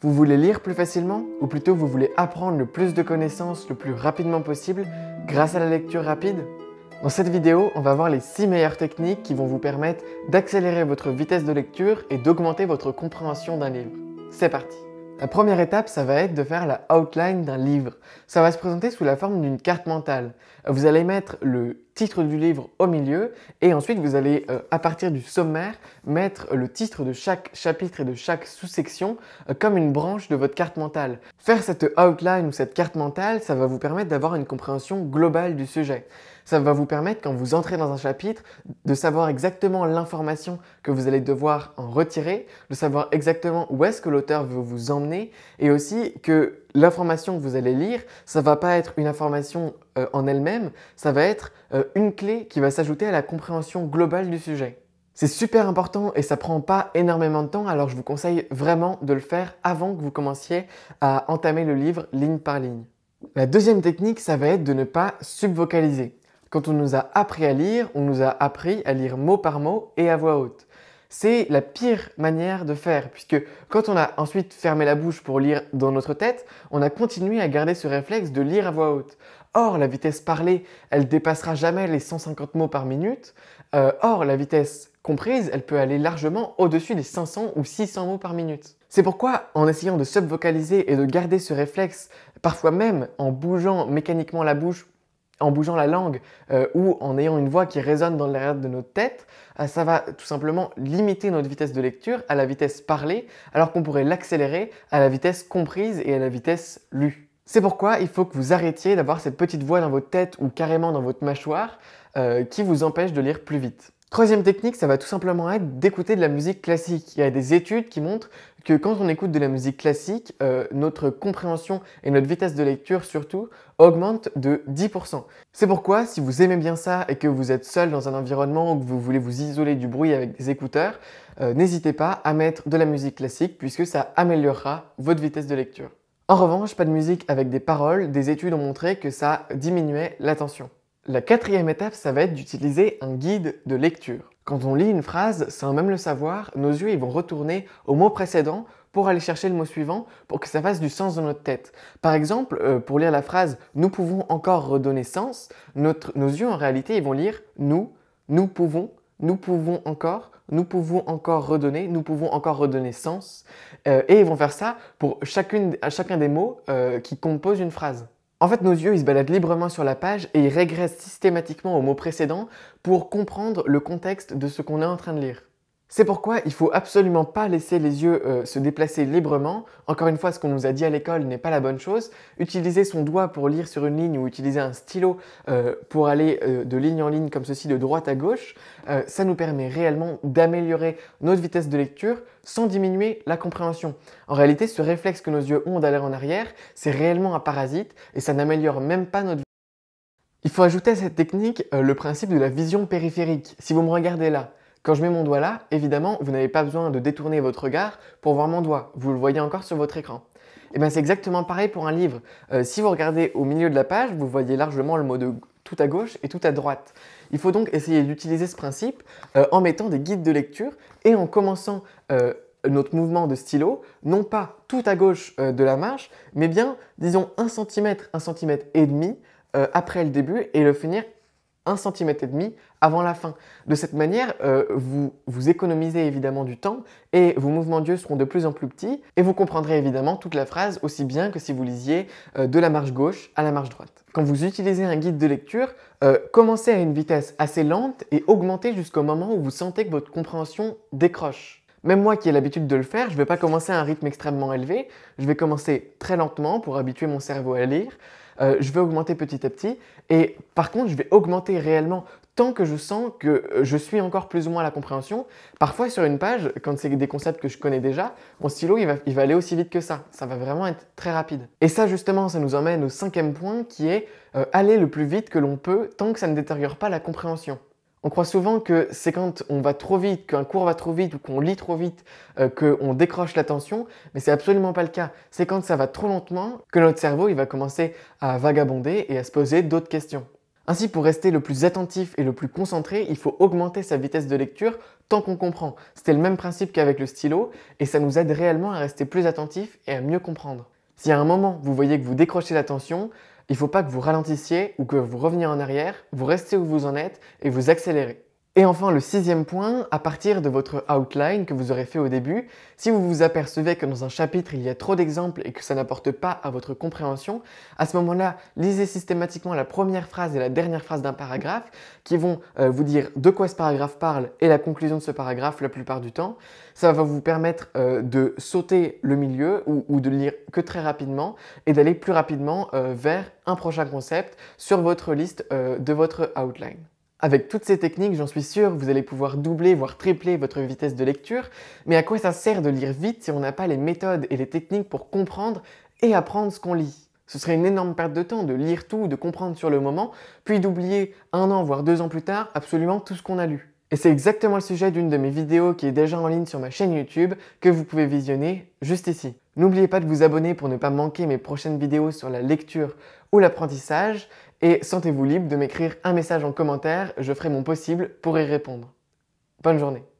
Vous voulez lire plus facilement ou plutôt vous voulez apprendre le plus de connaissances le plus rapidement possible grâce à la lecture rapide Dans cette vidéo, on va voir les 6 meilleures techniques qui vont vous permettre d'accélérer votre vitesse de lecture et d'augmenter votre compréhension d'un livre. C'est parti la première étape, ça va être de faire la outline d'un livre. Ça va se présenter sous la forme d'une carte mentale. Vous allez mettre le titre du livre au milieu et ensuite vous allez, euh, à partir du sommaire, mettre le titre de chaque chapitre et de chaque sous-section euh, comme une branche de votre carte mentale. Faire cette outline ou cette carte mentale, ça va vous permettre d'avoir une compréhension globale du sujet. Ça va vous permettre, quand vous entrez dans un chapitre, de savoir exactement l'information que vous allez devoir en retirer, de savoir exactement où est-ce que l'auteur veut vous emmener et aussi que l'information que vous allez lire, ça va pas être une information euh, en elle-même, ça va être euh, une clé qui va s'ajouter à la compréhension globale du sujet. C'est super important et ça prend pas énormément de temps, alors je vous conseille vraiment de le faire avant que vous commenciez à entamer le livre ligne par ligne. La deuxième technique, ça va être de ne pas subvocaliser. Quand on nous a appris à lire, on nous a appris à lire mot par mot et à voix haute. C'est la pire manière de faire, puisque quand on a ensuite fermé la bouche pour lire dans notre tête, on a continué à garder ce réflexe de lire à voix haute. Or, la vitesse parlée, elle dépassera jamais les 150 mots par minute. Euh, or, la vitesse comprise, elle peut aller largement au-dessus des 500 ou 600 mots par minute. C'est pourquoi, en essayant de subvocaliser et de garder ce réflexe, parfois même en bougeant mécaniquement la bouche, en bougeant la langue euh, ou en ayant une voix qui résonne dans l'arrière de notre tête, euh, ça va tout simplement limiter notre vitesse de lecture à la vitesse parlée, alors qu'on pourrait l'accélérer à la vitesse comprise et à la vitesse lue. C'est pourquoi il faut que vous arrêtiez d'avoir cette petite voix dans votre tête ou carrément dans votre mâchoire euh, qui vous empêche de lire plus vite. Troisième technique, ça va tout simplement être d'écouter de la musique classique. Il y a des études qui montrent que quand on écoute de la musique classique, euh, notre compréhension et notre vitesse de lecture surtout augmentent de 10%. C'est pourquoi si vous aimez bien ça et que vous êtes seul dans un environnement ou que vous voulez vous isoler du bruit avec des écouteurs, euh, n'hésitez pas à mettre de la musique classique puisque ça améliorera votre vitesse de lecture. En revanche, pas de musique avec des paroles, des études ont montré que ça diminuait l'attention. La quatrième étape, ça va être d'utiliser un guide de lecture. Quand on lit une phrase, sans même le savoir, nos yeux vont retourner au mot précédent pour aller chercher le mot suivant pour que ça fasse du sens dans notre tête. Par exemple, euh, pour lire la phrase « nous pouvons encore redonner sens », nos yeux en réalité ils vont lire « nous »,« nous pouvons »,« nous pouvons encore », nous pouvons encore redonner, nous pouvons encore redonner sens. Euh, et ils vont faire ça pour chacune, chacun des mots euh, qui composent une phrase. En fait, nos yeux, ils se baladent librement sur la page et ils régressent systématiquement aux mots précédents pour comprendre le contexte de ce qu'on est en train de lire. C'est pourquoi il faut absolument pas laisser les yeux euh, se déplacer librement. Encore une fois, ce qu'on nous a dit à l'école n'est pas la bonne chose. Utiliser son doigt pour lire sur une ligne ou utiliser un stylo euh, pour aller euh, de ligne en ligne comme ceci de droite à gauche, ça nous permet réellement d'améliorer notre vitesse de lecture sans diminuer la compréhension. En réalité, ce réflexe que nos yeux ont d'aller en arrière, c'est réellement un parasite et ça n'améliore même pas notre il faut ajouter à cette technique le principe de la vision périphérique. Si vous me regardez là, quand je mets mon doigt là, évidemment, vous n'avez pas besoin de détourner votre regard pour voir mon doigt, vous le voyez encore sur votre écran. Et eh bien c'est exactement pareil pour un livre. Euh, si vous regardez au milieu de la page, vous voyez largement le mot de tout à gauche et tout à droite. Il faut donc essayer d'utiliser ce principe euh, en mettant des guides de lecture et en commençant euh, notre mouvement de stylo, non pas tout à gauche de la marche, mais bien, disons, 1 cm, 1 cm et demi après le début et le finir 1 cm et demi avant la fin. De cette manière, euh, vous, vous économisez évidemment du temps et vos mouvements d'yeux seront de plus en plus petits et vous comprendrez évidemment toute la phrase aussi bien que si vous lisiez euh, de la marche gauche à la marche droite. Quand vous utilisez un guide de lecture, euh, commencez à une vitesse assez lente et augmentez jusqu'au moment où vous sentez que votre compréhension décroche. Même moi qui ai l'habitude de le faire, je ne vais pas commencer à un rythme extrêmement élevé, je vais commencer très lentement pour habituer mon cerveau à lire, euh, je vais augmenter petit à petit, et par contre je vais augmenter réellement tant que je sens que euh, je suis encore plus ou moins à la compréhension. Parfois sur une page, quand c'est des concepts que je connais déjà, mon stylo il va, aller aussi vite que ça, ça va vraiment être très rapide. Et ça justement, ça nous emmène au cinquième point qui est euh, aller le plus vite que l'on peut tant que ça ne détériore pas la compréhension. On croit souvent que c'est quand on va trop vite, qu'un cours va trop vite ou qu'on lit trop vite euh, qu'on décroche l'attention, mais c'est absolument pas le cas. C'est quand ça va trop lentement que notre cerveau il va commencer à vagabonder et à se poser d'autres questions. Ainsi, pour rester le plus attentif et le plus concentré, il faut augmenter sa vitesse de lecture tant qu'on comprend. C'était le même principe qu'avec le stylo et ça nous aide réellement à rester plus attentif et à mieux comprendre. Si à un moment vous voyez que vous décrochez la tension, il ne faut pas que vous ralentissiez ou que vous reveniez en arrière, vous restez où vous en êtes et vous accélérez. Et enfin, le sixième point, à partir de votre outline que vous aurez fait au début, si vous vous apercevez que dans un chapitre il y a trop d'exemples et que ça n'apporte pas à votre compréhension, à ce moment-là, lisez systématiquement la première phrase et la dernière phrase d'un paragraphe qui vont euh, vous dire de quoi ce paragraphe parle et la conclusion de ce paragraphe la plupart du temps. Ça va vous permettre euh, de sauter le milieu ou, de lire que très rapidement et d'aller plus rapidement euh, vers un prochain concept sur votre liste de votre outline. Avec toutes ces techniques, j'en suis sûr, vous allez pouvoir doubler, voire tripler votre vitesse de lecture, mais à quoi ça sert de lire vite si on n'a pas les méthodes et les techniques pour comprendre et apprendre ce qu'on lit Ce serait une énorme perte de temps de lire tout, de comprendre sur le moment, puis d'oublier un an, voire deux ans plus tard, absolument tout ce qu'on a lu. Et c'est exactement le sujet d'une de mes vidéos qui est déjà en ligne sur ma chaîne YouTube, que vous pouvez visionner juste ici. N'oubliez pas de vous abonner pour ne pas manquer mes prochaines vidéos sur la lecture ou l'apprentissage et sentez-vous libre de m'écrire un message en commentaire, je ferai mon possible pour y répondre. Bonne journée